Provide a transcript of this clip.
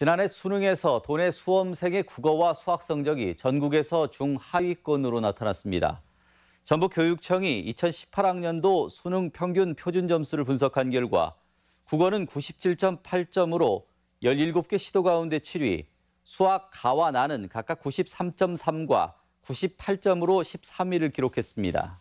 지난해 수능에서 돈의 수험생의 국어와 수학 성적이 전국에서 중하위권으로 나타났습니다. 전북교육청이 2018학년도 수능 평균 표준 점수를 분석한 결과 국어는 97.8점으로 17개 시도 가운데 7위, 수학 가와 나는 각각 93.3과 98점으로 13위를 기록했습니다.